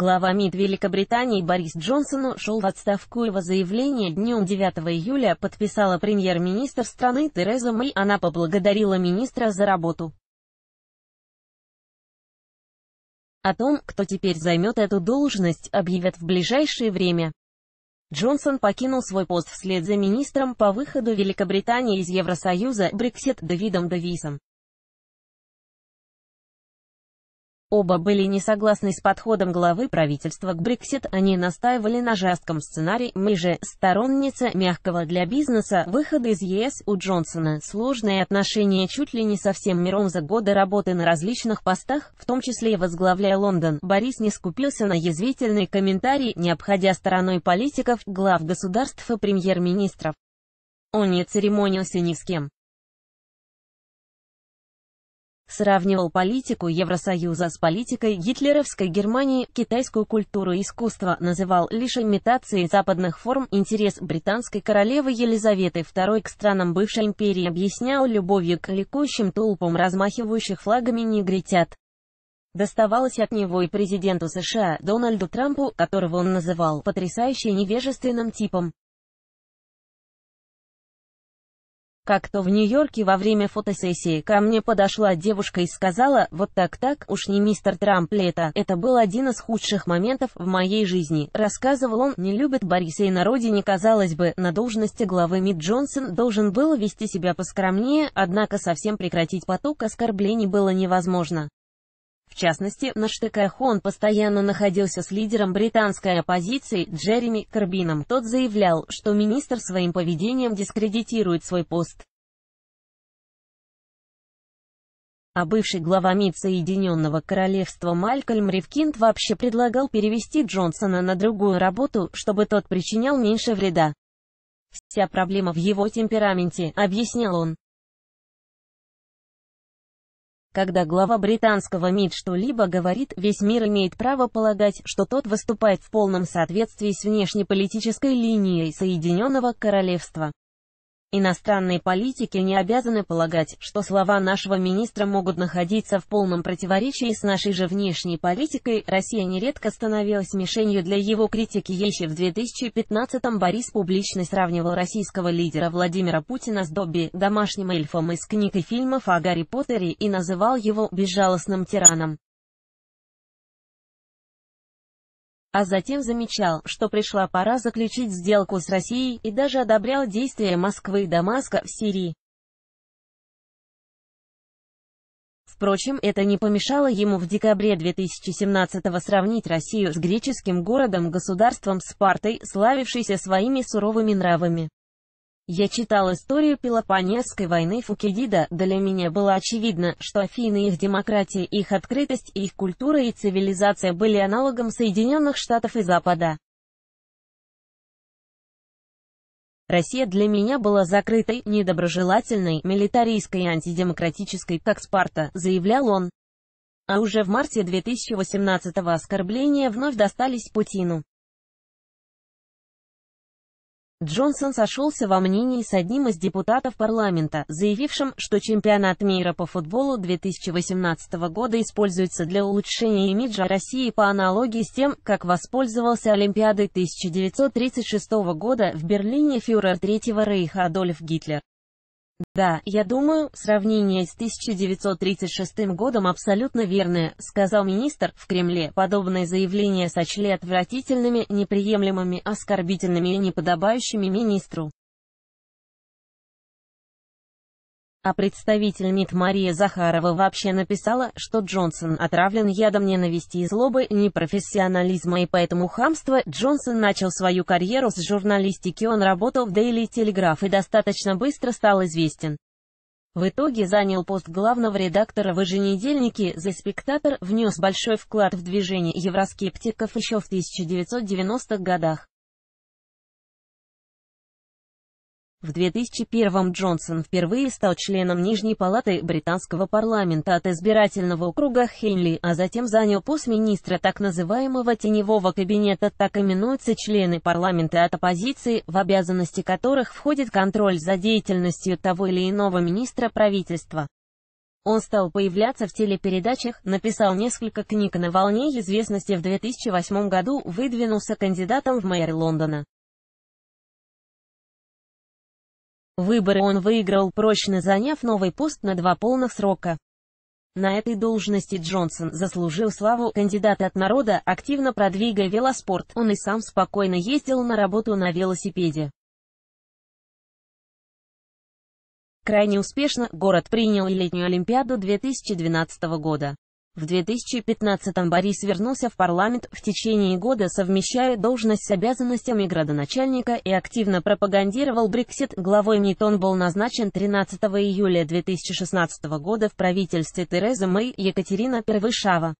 Глава МИД Великобритании Борис Джонсон ушел в отставку. Его заявление днем 9 июля подписала премьер-министр страны Тереза Мэй. Она поблагодарила министра за работу. О том, кто теперь займет эту должность, объявят в ближайшее время. Джонсон покинул свой пост вслед за министром по выходу Великобритании из Евросоюза Брексит Давидом Дависом. Оба были не согласны с подходом главы правительства к Брексит, они настаивали на жестком сценарии. Мы же сторонница мягкого для бизнеса выхода из ЕС у Джонсона. Сложные отношения чуть ли не со всем миром за годы работы на различных постах, в том числе возглавляя Лондон. Борис не скупился на язвительные комментарии, не обходя стороной политиков, глав государств и премьер-министров. Он не церемонился ни с кем. Сравнивал политику Евросоюза с политикой гитлеровской Германии, китайскую культуру и искусство, называл лишь имитацией западных форм интерес британской королевы Елизаветы II к странам бывшей империи объяснял любовью к ликующим толпам размахивающих флагами негритят. Доставалось от него и президенту США Дональду Трампу, которого он называл потрясающе невежественным типом. Как-то в Нью-Йорке во время фотосессии ко мне подошла девушка и сказала, вот так-так, уж не мистер Трамп лето, это был один из худших моментов в моей жизни. Рассказывал он, не любит бориса и на родине, казалось бы, на должности главы МИД Джонсон должен был вести себя поскромнее, однако совсем прекратить поток оскорблений было невозможно частности, на штыках он постоянно находился с лидером британской оппозиции Джереми Корбином. Тот заявлял, что министр своим поведением дискредитирует свой пост. а бывший глава МИД Соединенного Королевства Малькольм Ривкинд вообще предлагал перевести Джонсона на другую работу, чтобы тот причинял меньше вреда. «Вся проблема в его темпераменте», — объяснял он. Когда глава британского МИД что-либо говорит, весь мир имеет право полагать, что тот выступает в полном соответствии с внешнеполитической линией Соединенного Королевства. Иностранные политики не обязаны полагать, что слова нашего министра могут находиться в полном противоречии с нашей же внешней политикой. Россия нередко становилась мишенью для его критики. Еще в 2015-м Борис публично сравнивал российского лидера Владимира Путина с Добби, домашним эльфом из книг и фильмов о а Гарри Поттере и называл его «безжалостным тираном». а затем замечал, что пришла пора заключить сделку с Россией и даже одобрял действия Москвы и Дамаска в Сирии. Впрочем, это не помешало ему в декабре 2017-го сравнить Россию с греческим городом-государством Спартой, славившейся своими суровыми нравами. Я читал историю Пелопонесской войны Фукидида, для меня было очевидно, что Афины, их демократия, их открытость, их культура и цивилизация были аналогом Соединенных Штатов и Запада. Россия для меня была закрытой, недоброжелательной, милитаристской и антидемократической, как Спарта, заявлял он. А уже в марте 2018-го оскорбления вновь достались Путину. Джонсон сошелся во мнении с одним из депутатов парламента, заявившим, что чемпионат мира по футболу 2018 года используется для улучшения имиджа России по аналогии с тем, как воспользовался Олимпиадой 1936 года в Берлине фюрер Третьего рейха Адольф Гитлер. Да, я думаю, сравнение с 1936 годом абсолютно верное, сказал министр. В Кремле подобные заявления сочли отвратительными, неприемлемыми, оскорбительными и неподобающими министру. А представитель МИД Мария Захарова вообще написала, что Джонсон отравлен ядом ненависти и злобы, непрофессионализма и поэтому хамства. Джонсон начал свою карьеру с журналистики, он работал в Daily Telegraph и достаточно быстро стал известен. В итоге занял пост главного редактора в еженедельнике «The Spectator», внес большой вклад в движение евроскептиков еще в 1990-х годах. В 2001 Джонсон впервые стал членом Нижней палаты британского парламента от избирательного округа Хенли, а затем занял пост министра так называемого «теневого кабинета», так именуются члены парламента от оппозиции, в обязанности которых входит контроль за деятельностью того или иного министра правительства. Он стал появляться в телепередачах, написал несколько книг на волне известности в 2008 году, выдвинулся кандидатом в мэр Лондона. Выборы он выиграл, прочно заняв новый пост на два полных срока. На этой должности Джонсон заслужил славу кандидата от народа, активно продвигая велоспорт. Он и сам спокойно ездил на работу на велосипеде. Крайне успешно город принял летнюю Олимпиаду 2012 года. В 2015-м Борис вернулся в парламент, в течение года совмещая должность с обязанностями градоначальника и активно пропагандировал Брексит. Главой МИД он был назначен 13 июля 2016 года в правительстве Терезы Мэй Екатерина Первышава.